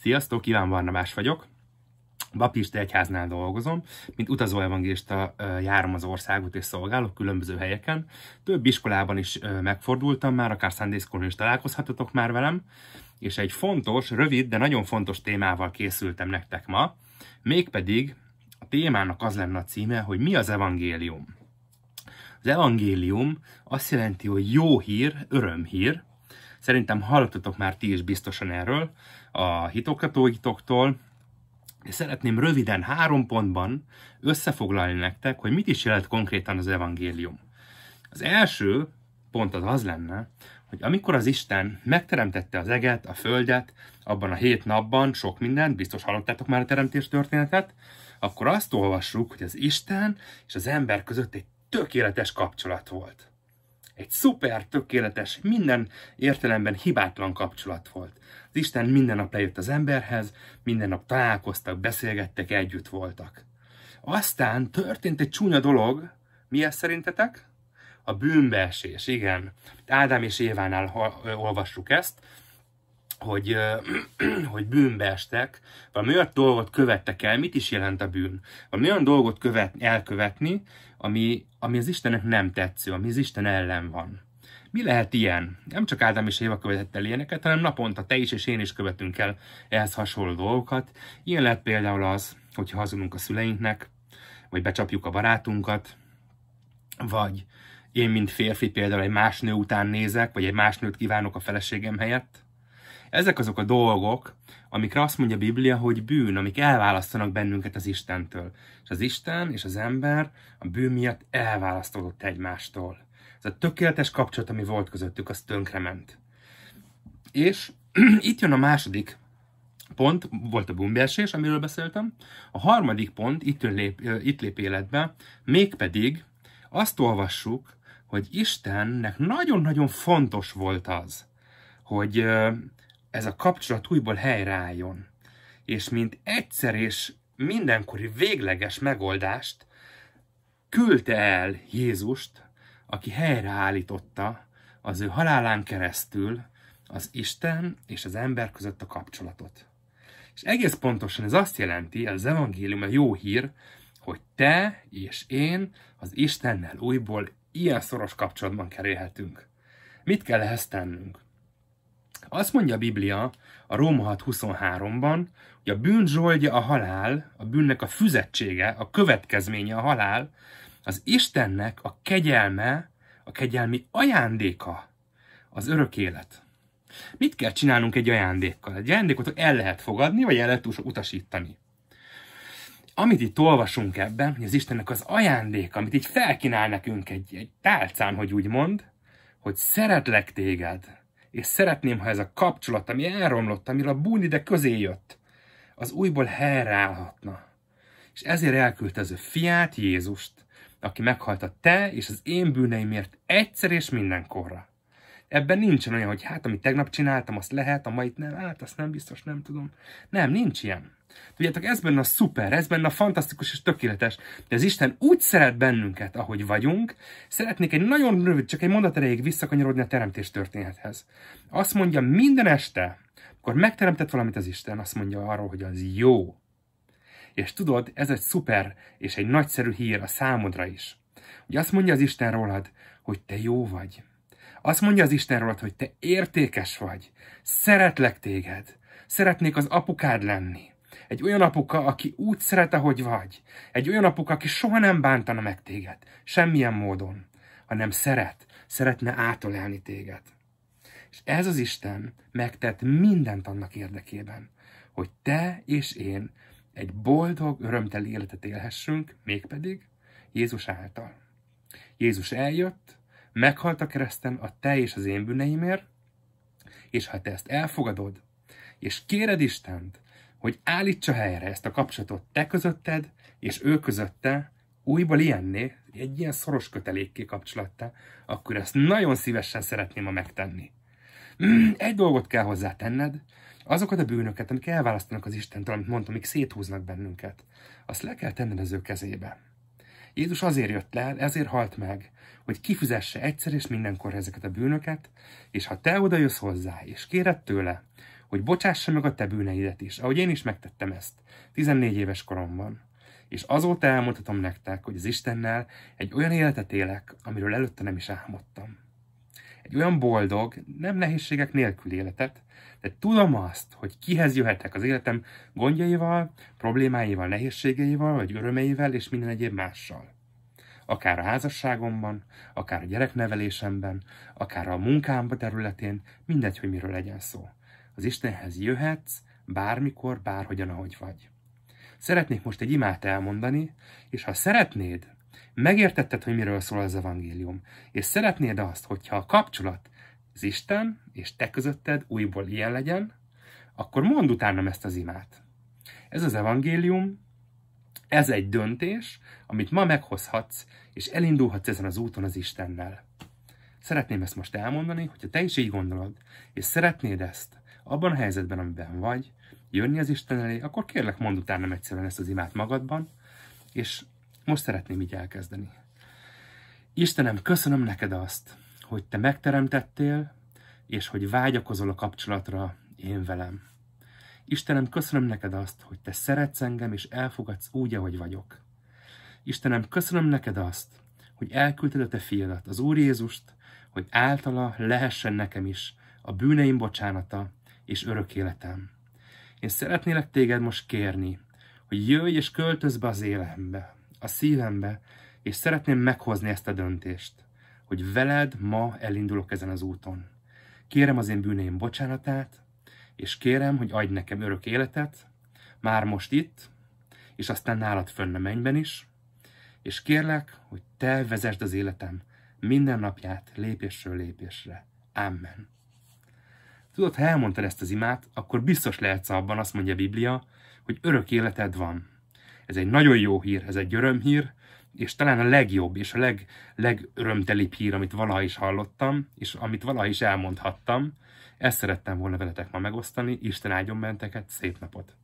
Sziasztok, Iván Barnabás vagyok. Baptista Egyháznál dolgozom, mint utazó evangélista járom az országot és szolgálok különböző helyeken. Több iskolában is megfordultam már, akár Sunday School-on is találkozhatatok már velem, és egy fontos, rövid, de nagyon fontos témával készültem nektek ma, mégpedig a témának az lenne a címe, hogy mi az evangélium. Az evangélium azt jelenti, hogy jó hír, örömhír, Szerintem hallottatok már ti is biztosan erről a hitoktatóitoktól, de szeretném röviden három pontban összefoglalni nektek, hogy mit is jelent konkrétan az evangélium. Az első pont az az lenne, hogy amikor az Isten megteremtette az eget, a földet, abban a hét napban sok mindent, biztos hallottátok már a teremtés történetet, akkor azt olvassuk, hogy az Isten és az ember között egy tökéletes kapcsolat volt. Egy szuper, tökéletes, minden értelemben hibátlan kapcsolat volt. Az Isten minden nap lejött az emberhez, minden nap találkoztak, beszélgettek, együtt voltak. Aztán történt egy csúnya dolog, mi ez szerintetek? A bűnbeesés, igen. Ádám és Évánál olvassuk ezt, hogy, hogy bűnbe estek, valami olyan dolgot követtek el, mit is jelent a bűn? Valami olyan dolgot követ, elkövetni, ami, ami az Istennek nem tetsző, ami az Isten ellen van. Mi lehet ilyen? Nem csak Ádám és Éva követett el ilyeneket, hanem naponta te is és én is követünk el ehhez hasonló dolgokat. Ilyen lehet például az, hogyha hazudunk a szüleinknek, vagy becsapjuk a barátunkat, vagy én, mint férfi például egy más nő után nézek, vagy egy más nőt kívánok a feleségem helyett, ezek azok a dolgok, amikre azt mondja a Biblia, hogy bűn, amik elválasztanak bennünket az Istentől. És az Isten és az ember a bűn miatt elválasztódott egymástól. Ez a tökéletes kapcsolat, ami volt közöttük, az tönkrement. És itt jön a második pont, volt a bumbersés, amiről beszéltem. A harmadik pont itt, lép, itt lép életbe, mégpedig azt olvassuk, hogy Istennek nagyon-nagyon fontos volt az, hogy ez a kapcsolat újból helyreálljon. És mint egyszer és mindenkori végleges megoldást küldte el Jézust, aki helyreállította az ő halálán keresztül az Isten és az ember között a kapcsolatot. És egész pontosan ez azt jelenti, az evangélium a jó hír, hogy te és én az Istennel újból ilyen szoros kapcsolatban kerülhetünk. Mit kell ehhez tennünk? Azt mondja a Biblia a Róma 6.23-ban, hogy a bűn zsoldja a halál, a bűnnek a füzetsége, a következménye a halál, az Istennek a kegyelme, a kegyelmi ajándéka, az örök élet. Mit kell csinálnunk egy ajándékkal? Egy ajándékot el lehet fogadni, vagy el lehet utasítani. Amit itt olvasunk ebben, hogy az Istennek az ajándék, amit így felkínál nekünk egy, egy tálcán, hogy úgy mond, hogy szeretlek téged, és szeretném, ha ez a kapcsolat, ami elromlott, amire a búni, de közé jött, az újból helyreállhatna. És ezért elküldte az ő fiát, Jézust, aki meghalt a te és az én bűneimért egyszer és mindenkorra. Ebben nincsen olyan, hogy hát, amit tegnap csináltam, azt lehet, a mait nem, hát azt nem biztos, nem tudom. Nem, nincs ilyen. Tudjátok, ez benne a szuper, ez benne a fantasztikus és tökéletes, de az Isten úgy szeret bennünket, ahogy vagyunk. Szeretnék egy nagyon rövid, csak egy mondat erejéig visszakanyarodni a teremtés történethez. Azt mondja minden este, akkor megteremtett valamit az Isten, azt mondja arról, hogy az jó. És tudod, ez egy szuper és egy nagyszerű hír a számodra is. Ugye azt mondja az Isten rólad, hogy te jó vagy. Azt mondja az Isten rólad, hogy te értékes vagy, szeretlek téged, szeretnék az apukád lenni. Egy olyan apuka, aki úgy szeret, ahogy vagy. Egy olyan apuka, aki soha nem bántana meg téged, semmilyen módon, hanem szeret, szeretne átolelni téged. És ez az Isten megtett mindent annak érdekében, hogy te és én egy boldog, örömteli életet élhessünk, mégpedig Jézus által. Jézus eljött, meghalt a kereszten a te és az én bűneimért, és ha te ezt elfogadod, és kéred Istent, hogy állítsa helyre ezt a kapcsolatot te közötted, és ő közötte, újba ilyenné, egy ilyen szoros kötelékké kapcsolattá, akkor ezt nagyon szívesen szeretném ma megtenni. Mm, egy dolgot kell hozzá tenned, azokat a bűnöket, amik elválasztanak az Istentől, amit mondtam, amik széthúznak bennünket, azt le kell tenned az ő kezébe. Jézus azért jött le, ezért halt meg, hogy kifizesse egyszer és mindenkor ezeket a bűnöket, és ha te oda jössz hozzá, és kéred tőle, hogy bocsássa meg a te bűneidet is, ahogy én is megtettem ezt, 14 éves koromban. És azóta elmondhatom nektek, hogy az Istennel egy olyan életet élek, amiről előtte nem is álmodtam egy olyan boldog, nem nehézségek nélkül életet, de tudom azt, hogy kihez jöhetek az életem gondjaival, problémáival, nehézségeivel, vagy örömeivel, és minden egyéb mással. Akár a házasságomban, akár a gyereknevelésemben, akár a munkámba területén, mindegy, hogy miről legyen szó. Az Istenhez jöhetsz, bármikor, bárhogyan, ahogy vagy. Szeretnék most egy imát elmondani, és ha szeretnéd, Megértetted, hogy miről szól az evangélium, és szeretnéd azt, hogyha a kapcsolat az Isten és te közötted újból ilyen legyen, akkor mondd utánam ezt az imát. Ez az evangélium, ez egy döntés, amit ma meghozhatsz, és elindulhatsz ezen az úton az Istennel. Szeretném ezt most elmondani, hogyha te is így gondolod, és szeretnéd ezt, abban a helyzetben, amiben vagy, jönni az Isten elé, akkor kérlek mondd utána egyszerűen ezt az imát magadban, és most szeretném így elkezdeni. Istenem, köszönöm neked azt, hogy te megteremtettél, és hogy vágyakozol a kapcsolatra én velem. Istenem, köszönöm neked azt, hogy te szeretsz engem, és elfogadsz úgy, ahogy vagyok. Istenem, köszönöm neked azt, hogy elküldted a te fiadat, az Úr Jézust, hogy általa lehessen nekem is a bűneim bocsánata és örök életem. Én szeretnélek téged most kérni, hogy jöjj és költöz be az életembe a szívembe, és szeretném meghozni ezt a döntést, hogy veled ma elindulok ezen az úton. Kérem az én bűneim bocsánatát, és kérem, hogy adj nekem örök életet, már most itt, és aztán nálad fönn a mennyben is, és kérlek, hogy te vezesd az életem minden napját lépésről lépésre. Amen. Tudod, ha elmondtad ezt az imát, akkor biztos lehetsz abban, azt mondja a Biblia, hogy örök életed van. Ez egy nagyon jó hír, ez egy örömhír, és talán a legjobb és a leg, legörömtelibb hír, amit valaha is hallottam, és amit valaha is elmondhattam. Ezt szerettem volna veletek ma megosztani. Isten áldjon benteket, szép napot!